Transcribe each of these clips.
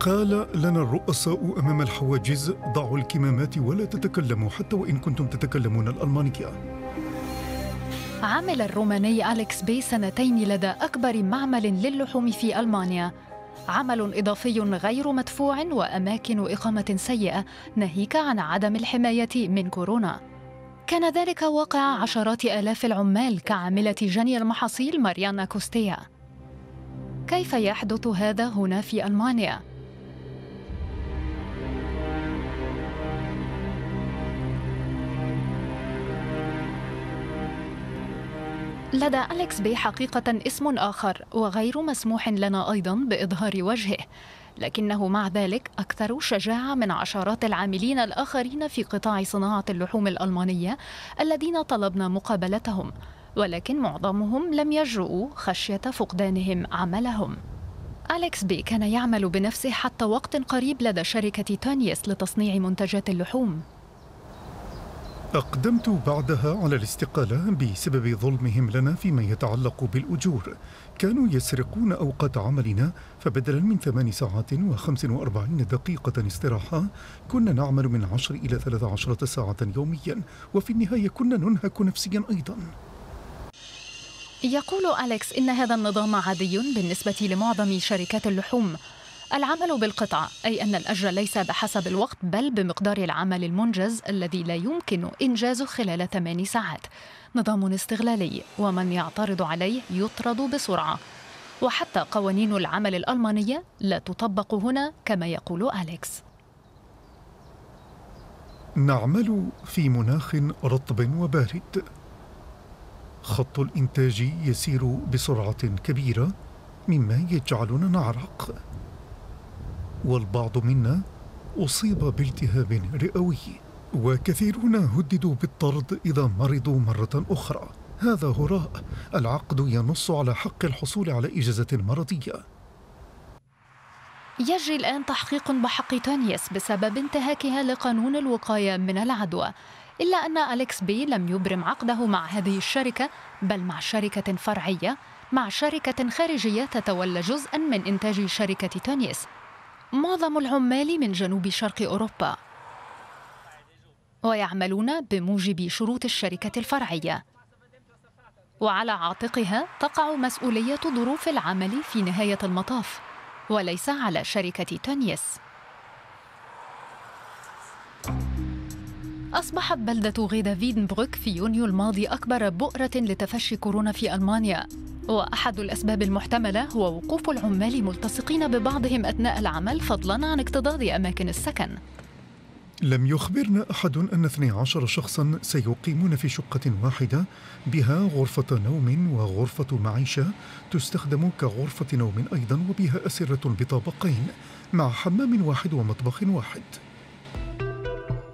قال لنا الرؤساء أمام الحواجز ضعوا الكمامات ولا تتكلموا حتى وإن كنتم تتكلمون الألمانية عمل الروماني أليكس بي سنتين لدى أكبر معمل للحوم في ألمانيا عمل إضافي غير مدفوع وأماكن إقامة سيئة ناهيك عن عدم الحماية من كورونا كان ذلك واقع عشرات آلاف العمال كعاملة جني المحاصيل ماريانا كوستيا كيف يحدث هذا هنا في ألمانيا؟ لدى أليكس بي حقيقة اسم آخر وغير مسموح لنا أيضا بإظهار وجهه لكنه مع ذلك أكثر شجاعة من عشرات العاملين الآخرين في قطاع صناعة اللحوم الألمانية الذين طلبنا مقابلتهم ولكن معظمهم لم يجرؤوا خشية فقدانهم عملهم أليكس بي كان يعمل بنفسه حتى وقت قريب لدى شركة تونيس لتصنيع منتجات اللحوم أقدمت بعدها على الاستقالة بسبب ظلمهم لنا فيما يتعلق بالأجور كانوا يسرقون أوقات عملنا فبدلا من ثمان ساعات وخمس وأربعين دقيقة استراحة كنا نعمل من عشر إلى ثلاث عشرة ساعة يوميا وفي النهاية كنا ننهك نفسيا أيضا يقول أليكس إن هذا النظام عادي بالنسبة لمعظم شركات اللحوم العمل بالقطع أي أن الأجر ليس بحسب الوقت بل بمقدار العمل المنجز الذي لا يمكن إنجازه خلال ثمان ساعات نظام استغلالي ومن يعترض عليه يطرد بسرعة وحتى قوانين العمل الألمانية لا تطبق هنا كما يقول أليكس نعمل في مناخ رطب وبارد خط الإنتاج يسير بسرعة كبيرة مما يجعلنا نعرق والبعض منا أصيب بالتهاب رئوي وكثيرون هددوا بالطرد إذا مرضوا مرة أخرى هذا هراء العقد ينص على حق الحصول على إجازة مرضية يجري الآن تحقيق بحق تانيس بسبب انتهاكها لقانون الوقاية من العدوى إلا أن أليكس بي لم يبرم عقده مع هذه الشركة بل مع شركة فرعية مع شركة خارجية تتولى جزءا من إنتاج شركة تونيس معظم العمال من جنوب شرق أوروبا ويعملون بموجب شروط الشركة الفرعية وعلى عاتقها تقع مسؤولية ظروف العمل في نهاية المطاف وليس على شركة تونيس أصبحت بلدة غيدا فيدنبروك في يونيو الماضي أكبر بؤرة لتفشي كورونا في ألمانيا وأحد الأسباب المحتملة هو وقوف العمال ملتصقين ببعضهم أثناء العمل فضلا عن اكتظاظ أماكن السكن لم يخبرنا أحد أن 12 شخصا سيقيمون في شقة واحدة بها غرفة نوم وغرفة معيشة تستخدم كغرفة نوم أيضا وبها أسرة بطابقين مع حمام واحد ومطبخ واحد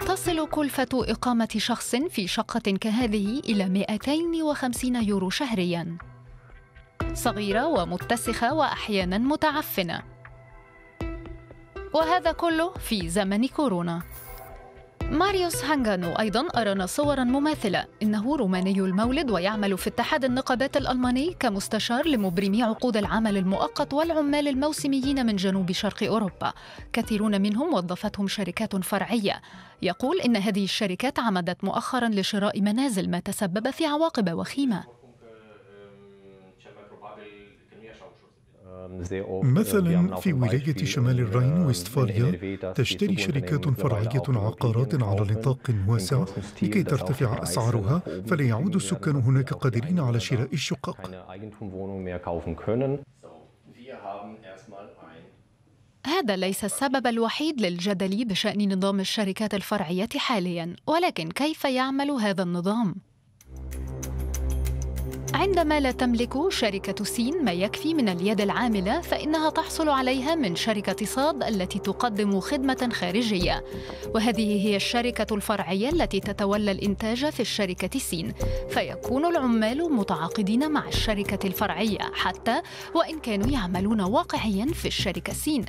تصل كلفة إقامة شخص في شقة كهذه إلى 250 يورو شهرياً صغيرة ومتسخة وأحيانا متعفنة وهذا كله في زمن كورونا ماريوس هانغانو أيضا أرانا صورا مماثلة إنه روماني المولد ويعمل في اتحاد النقابات الألماني كمستشار لمبرمي عقود العمل المؤقت والعمال الموسميين من جنوب شرق أوروبا كثيرون منهم وظفتهم شركات فرعية يقول إن هذه الشركات عمدت مؤخرا لشراء منازل ما تسبب في عواقب وخيمة مثلا في ولاية شمال الراين وستفاليا تشتري شركات فرعية عقارات على نطاق واسع لكي ترتفع أسعارها فلا يعود السكان يعني هناك يعني قادرين على شراء الشقق هذا ليس السبب الوحيد للجدل بشأن نظام الشركات الفرعية حاليا ولكن كيف يعمل هذا النظام؟ عندما لا تملك شركة سين ما يكفي من اليد العاملة فإنها تحصل عليها من شركة صاد التي تقدم خدمة خارجية وهذه هي الشركة الفرعية التي تتولى الإنتاج في الشركة سين فيكون العمال متعاقدين مع الشركة الفرعية حتى وإن كانوا يعملون واقعيا في الشركة سين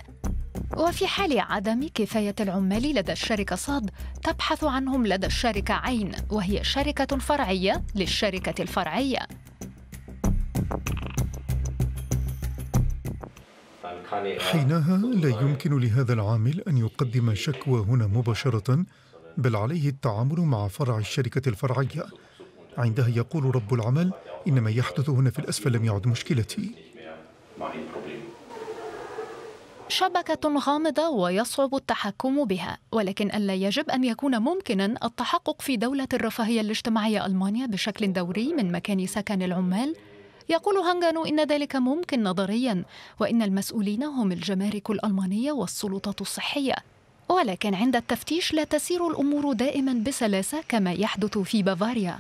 وفي حال عدم كفاية العمال لدى الشركة صاد تبحث عنهم لدى الشركة عين وهي شركة فرعية للشركة الفرعية حينها لا يمكن لهذا العامل أن يقدم شكوى هنا مباشرة بل عليه التعامل مع فرع الشركة الفرعية عندها يقول رب العمل إن ما يحدث هنا في الأسفل لم يعد مشكلتي شبكة غامضة ويصعب التحكم بها ولكن ألا يجب أن يكون ممكنا التحقق في دولة الرفاهية الاجتماعية ألمانيا بشكل دوري من مكان سكن العمال يقول هانغانو إن ذلك ممكن نظريا وإن المسؤولين هم الجمارك الألمانية والسلطات الصحية ولكن عند التفتيش لا تسير الأمور دائما بسلاسة كما يحدث في بافاريا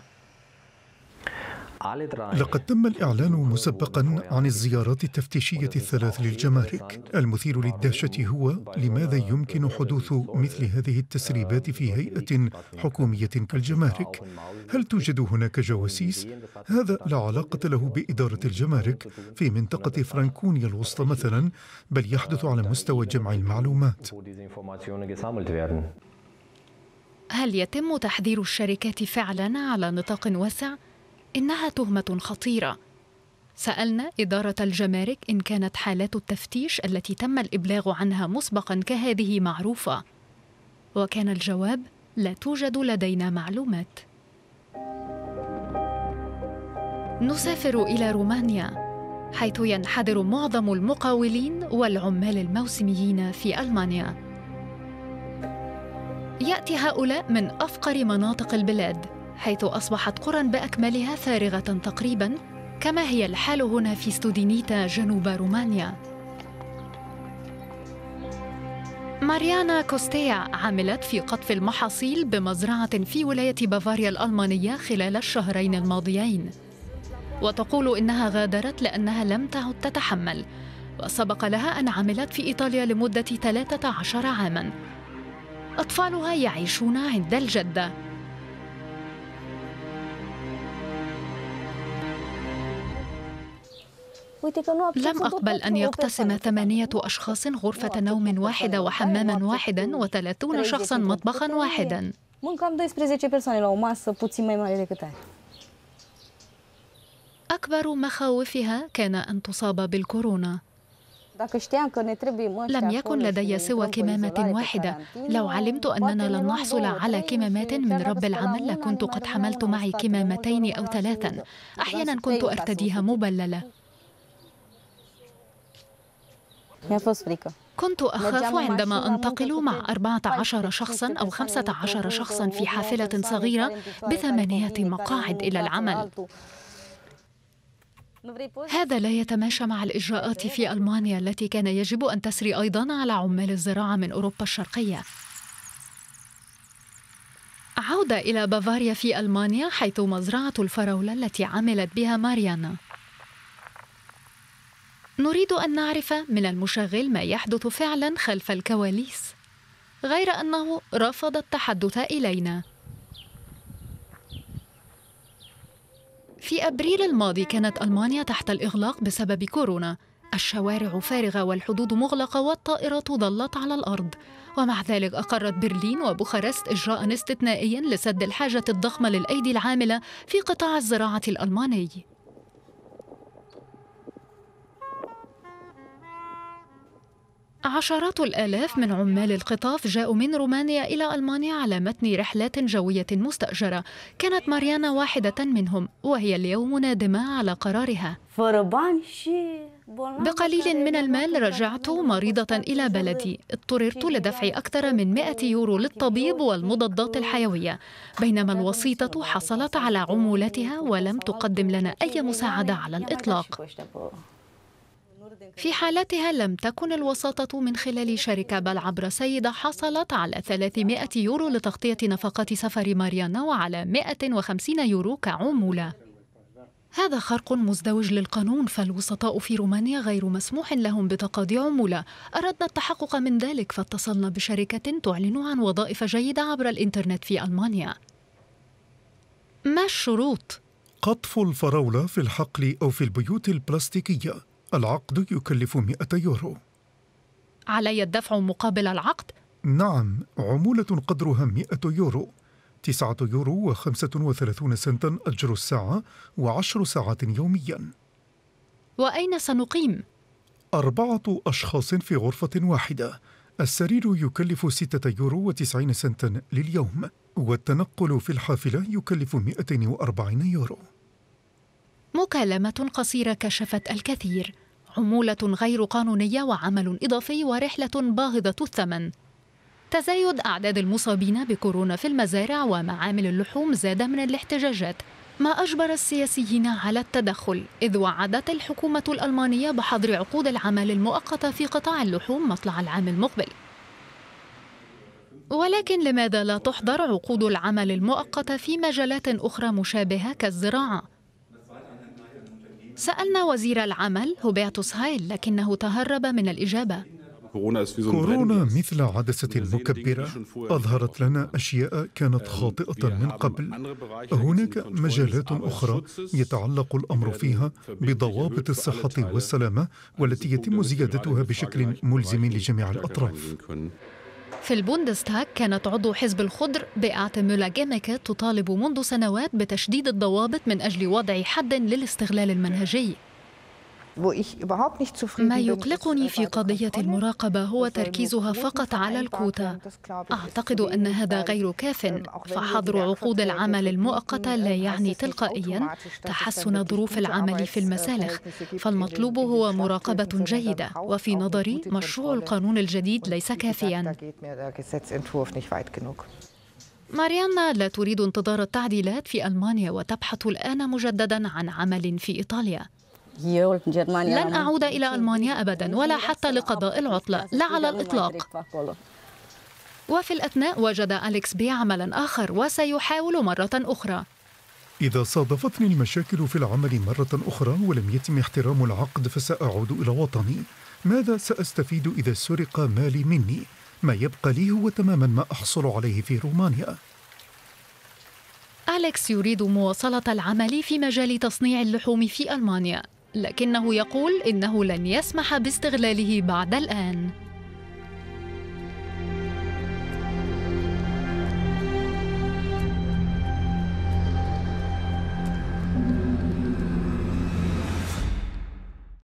لقد تم الإعلان مسبقا عن الزيارات التفتيشية الثلاث للجمارك المثير للدهشة هو لماذا يمكن حدوث مثل هذه التسريبات في هيئة حكومية كالجمارك هل توجد هناك جواسيس؟ هذا لا علاقة له بإدارة الجمارك في منطقة فرانكونيا الوسطى مثلا بل يحدث على مستوى جمع المعلومات هل يتم تحذير الشركات فعلا على نطاق واسع إنها تهمة خطيرة سألنا إدارة الجمارك إن كانت حالات التفتيش التي تم الإبلاغ عنها مسبقا كهذه معروفة وكان الجواب لا توجد لدينا معلومات نسافر إلى رومانيا حيث ينحدر معظم المقاولين والعمال الموسميين في ألمانيا يأتي هؤلاء من أفقر مناطق البلاد حيث أصبحت قرى بأكملها فارغة تقريبا كما هي الحال هنا في ستودينيتا جنوب رومانيا ماريانا كوستيا عملت في قطف المحاصيل بمزرعة في ولاية بافاريا الألمانية خلال الشهرين الماضيين وتقول إنها غادرت لأنها لم تعد تتحمل وسبق لها أن عملت في إيطاليا لمدة 13 عاماً أطفالها يعيشون عند الجدة لم أقبل أن يقتسم ثمانية أشخاص غرفة أيوة، نوم واحدة أيوة. وحماما أيوة، واحدا وثلاثون شخصا مطبخا واحدا أكبر مخاوفها كان أن تصاب بالكورونا لم يكن لدي سوى كمامة واحدة لو علمت أننا لن نحصل على كمامات من رب العمل لكنت قد حملت معي كمامتين أو ثلاثا أحيانا كنت أرتديها مبللة كنت أخاف عندما أنتقل مع 14 شخصا أو 15 شخصا في حافلة صغيرة بثمانية مقاعد إلى العمل هذا لا يتماشى مع الإجراءات في ألمانيا التي كان يجب أن تسري أيضا على عمال الزراعة من أوروبا الشرقية عودة إلى بافاريا في ألمانيا حيث مزرعة الفراولة التي عملت بها ماريانا نريد أن نعرف من المشغل ما يحدث فعلا خلف الكواليس غير أنه رفض التحدث إلينا في أبريل الماضي كانت ألمانيا تحت الإغلاق بسبب كورونا الشوارع فارغة والحدود مغلقة والطائرات ظلت على الأرض ومع ذلك أقرت برلين وبوخارست إجراء استثنائي لسد الحاجة الضخمة للأيدي العاملة في قطاع الزراعة الألماني عشرات الآلاف من عمال القطاف جاءوا من رومانيا إلى ألمانيا على متن رحلات جوية مستأجرة كانت ماريانا واحدة منهم وهي اليوم نادمة على قرارها بقليل من المال رجعت مريضة إلى بلدي اضطررت لدفع أكثر من 100 يورو للطبيب والمضادات الحيوية بينما الوسيطة حصلت على عمولتها ولم تقدم لنا أي مساعدة على الإطلاق في حالتها لم تكن الوساطة من خلال شركة بل عبر سيدة حصلت على 300 يورو لتغطية نفقات سفر ماريانا وعلى 150 يورو كعمولة هذا خرق مزدوج للقانون فالوسطاء في رومانيا غير مسموح لهم بتقاضي عمولة أردنا التحقق من ذلك فاتصلنا بشركة تعلن عن وظائف جيدة عبر الإنترنت في ألمانيا ما الشروط؟ قطف الفراولة في الحقل أو في البيوت البلاستيكية العقد يكلف 100 يورو علي الدفع مقابل العقد؟ نعم عمولة قدرها 100 يورو 9 يورو و35 سنتا أجر الساعة وعشر ساعات يوميا وأين سنقيم؟ أربعة أشخاص في غرفة واحدة السرير يكلف 6 يورو و90 سنتا لليوم والتنقل في الحافلة يكلف 240 يورو مكالمة قصيرة كشفت الكثير عمولة غير قانونية وعمل إضافي ورحلة باهظة الثمن تزايد أعداد المصابين بكورونا في المزارع ومعامل اللحوم زاد من الاحتجاجات ما أجبر السياسيين على التدخل إذ وعدت الحكومة الألمانية بحظر عقود العمل المؤقتة في قطاع اللحوم مطلع العام المقبل ولكن لماذا لا تحظر عقود العمل المؤقتة في مجالات أخرى مشابهة كالزراعة؟ سألنا وزير العمل هوبيرتوس هايل لكنه تهرب من الإجابة كورونا مثل عدسة مكبرة أظهرت لنا أشياء كانت خاطئة من قبل هناك مجالات أخرى يتعلق الأمر فيها بضوابط الصحة والسلامة والتي يتم زيادتها بشكل ملزم لجميع الأطراف في البوندستاغ كانت عضو حزب الخضر مولا جيميكا تطالب منذ سنوات بتشديد الضوابط من أجل وضع حد للاستغلال المنهجي ما يقلقني äh, في قضية المراقبة هو تركيزها فقط على الكوتا أعتقد أن هذا غير ähm, كاف فحظر عقود العمل المؤقتة لا äh, يعني تلقائيا تحسن ظروف العمل في äh, المسالخ فالمطلوب هو مراقبة جيدة وفي نظري مشروع القانون الجديد ليس كافيا ماريانا لا تريد انتظار التعديلات في ألمانيا وتبحث الآن مجددا عن عمل في إيطاليا لن أعود إلى ألمانيا أبدا ولا حتى لقضاء العطلة لا على الإطلاق وفي الأثناء وجد أليكس بي عملا آخر وسيحاول مرة أخرى إذا صادفتني المشاكل في العمل مرة أخرى ولم يتم احترام العقد فسأعود إلى وطني ماذا سأستفيد إذا سرق مالي مني؟ ما يبقى لي هو تماما ما أحصل عليه في رومانيا أليكس يريد مواصلة العمل في مجال تصنيع اللحوم في ألمانيا لكنه يقول إنه لن يسمح باستغلاله بعد الآن